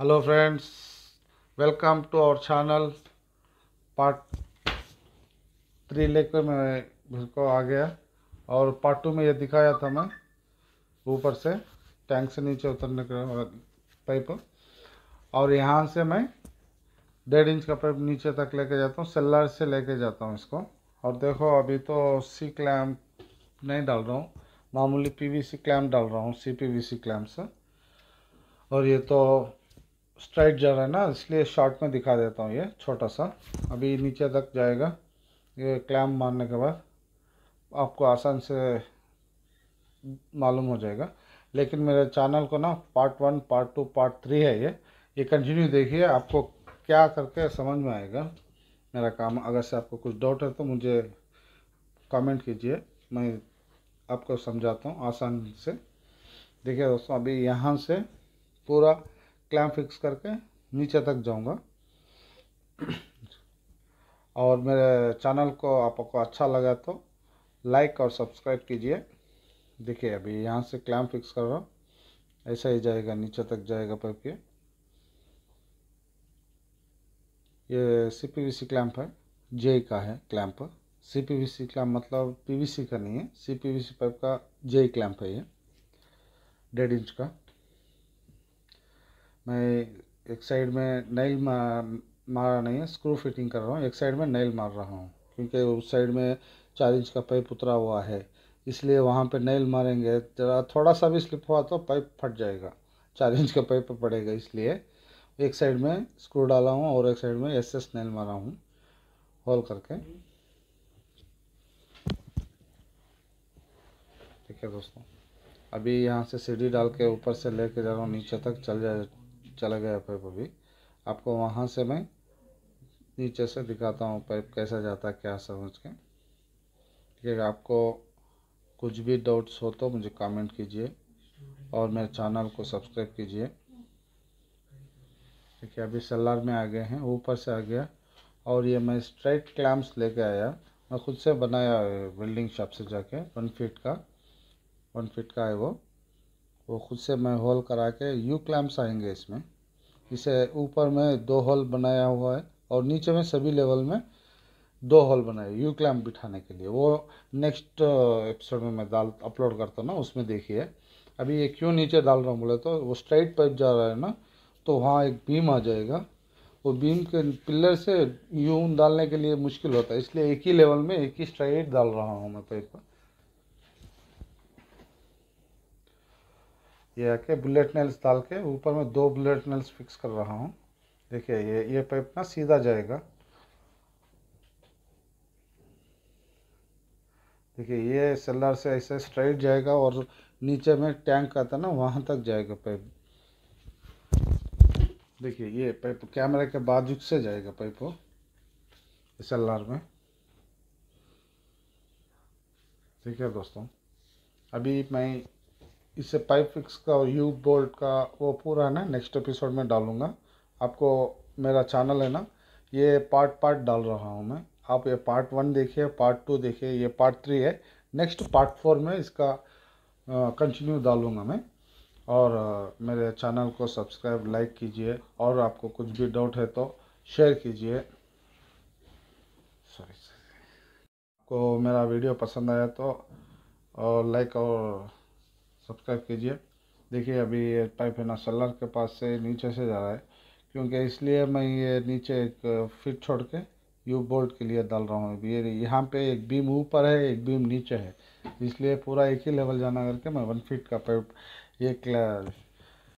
hello friends welcome to our channel part three लेकर मैं को आ गया और पार्ट टू में ये दिखाया था मैं ऊपर से टैंक से नीचे उतरने का पाइप और यहाँ से मैं डेढ़ इंच का पाइप नीचे तक लेके जाता हूँ सेलर से लेके जाता हूँ इसको और देखो अभी तो सी क्लैम्प नहीं डाल रहा हूँ मामूली पीवीसी क्लैम्प डाल रहा हूँ सी पी क्लैम्प से और ये तो स्ट्राइट जा रहा है ना इसलिए शॉर्ट में दिखा देता हूँ ये छोटा सा अभी नीचे तक जाएगा ये क्लैम मारने के बाद आपको आसान से मालूम हो जाएगा लेकिन मेरे चैनल को ना part one part two part three है ये ये कंटिन्यू देखिए आपको क्या करके समझ में आएगा मेरा काम अगर से आपको कुछ डाउट है तो मुझे कमेंट कीजिए मैं आपको समझाता हूँ आसान से देखिए दोस्तों अभी यहाँ से पूरा क्लैम्प फिक्स करके नीचे तक जाऊंगा और मेरे चैनल को आपको अच्छा लगा तो लाइक और सब्सक्राइब कीजिए देखिए अभी यहाँ से क्लैम्प फिक्स कर रहा हूँ ऐसा ही जाएगा नीचे तक जाएगा पाइप ये ये C P V C clamp है जे का है clamp C P V C clamp मतलब पी वी सी का नहीं है C P V C pipe का जे क्लैम्प है ये डेढ़ इंच का मैं एक साइड में नेल मारा नहीं है स्क्रू फिटिंग कर रहा हूँ एक साइड में नेल मार रहा हूँ क्योंकि उस साइड में चार इंच का पाइप उतरा हुआ है इसलिए वहाँ पे नेल मारेंगे जरा थोड़ा सा भी स्लिप हुआ तो पाइप फट जाएगा चार इंच का पाइप पड़ेगा इसलिए एक साइड में स्क्रू डाला हूँ और एक साइड में एस एस नेल मारा हूँ होल करके ठीक है दोस्तों अभी यहाँ से सीढ़ी डाल के ऊपर से लेके जा रहा हूँ नीचे तक चल जाए चला गया पाइप अभी आपको वहाँ से मैं नीचे से दिखाता हूँ पाइप कैसा जाता है क्या समझ के ठीक है आपको कुछ भी डाउट्स हो तो मुझे कमेंट कीजिए और मेरे चैनल को सब्सक्राइब कीजिए ठीक है अभी सलार में आ गए हैं ऊपर से आ गया और ये मैं स्ट्रेट क्लैम्प्स लेके आया मैं खुद से बनाया बिल्डिंग शॉप से जाके वन फीट का वन फीट का है वो वो खुद से मैं होल करा के यू क्लैम्प्स आएंगे इसमें इसे ऊपर में दो होल बनाया हुआ है और नीचे में सभी लेवल में दो होल बनाए यू क्लैम्प बिठाने के लिए वो नेक्स्ट एपिसोड में मैं डाल अपलोड करता हूँ ना उसमें देखिए अभी ये क्यों नीचे डाल रहा हूँ बोले तो वो स्ट्राइट पाइप जा रहा है ना तो वहाँ एक बीम आ जाएगा वो बीम के पिलर से यू डालने के लिए मुश्किल होता है इसलिए एक ही लेवल में एक ही स्ट्राइट डाल रहा हूँ मैं पाइप पर ये आके बुलेट नेल्स डाल के ऊपर में दो बुलेट नेल्स फिक्स कर रहा हूँ देखिए ये ये पाइप ना सीधा जाएगा देखिए ये सेलर से ऐसे स्ट्राइट जाएगा और नीचे में टैंक आता ना वहाँ तक जाएगा पाइप देखिए ये पाइप कैमरे के बाजू से जाएगा पाइप वो आर में ठीक है दोस्तों अभी मैं इससे पाइप फिक्स का यू बोल्ट का वो पूरा ना नेक्स्ट एपिसोड में डालूँगा आपको मेरा चैनल है ना ये पार्ट पार्ट डाल रहा हूँ मैं आप ये पार्ट वन देखिए पार्ट टू देखिए ये पार्ट थ्री है नेक्स्ट पार्ट फोर में इसका कंटिन्यू डालूँगा मैं और आ, मेरे चैनल को सब्सक्राइब लाइक कीजिए और आपको कुछ भी डाउट है तो शेयर कीजिए सॉरी आपको मेरा वीडियो पसंद आया तो लाइक और सब्सक्राइब कीजिए देखिए अभी ये पाइप है ना सलर के पास से नीचे से जा रहा है क्योंकि इसलिए मैं ये नीचे एक फिट छोड़ के यू बोल्ट के लिए डाल रहा हूँ ये यहाँ पे एक बीम ऊपर है एक बीम नीचे है इसलिए पूरा एक ही लेवल जाना करके मैं वन फिट का पाइप एक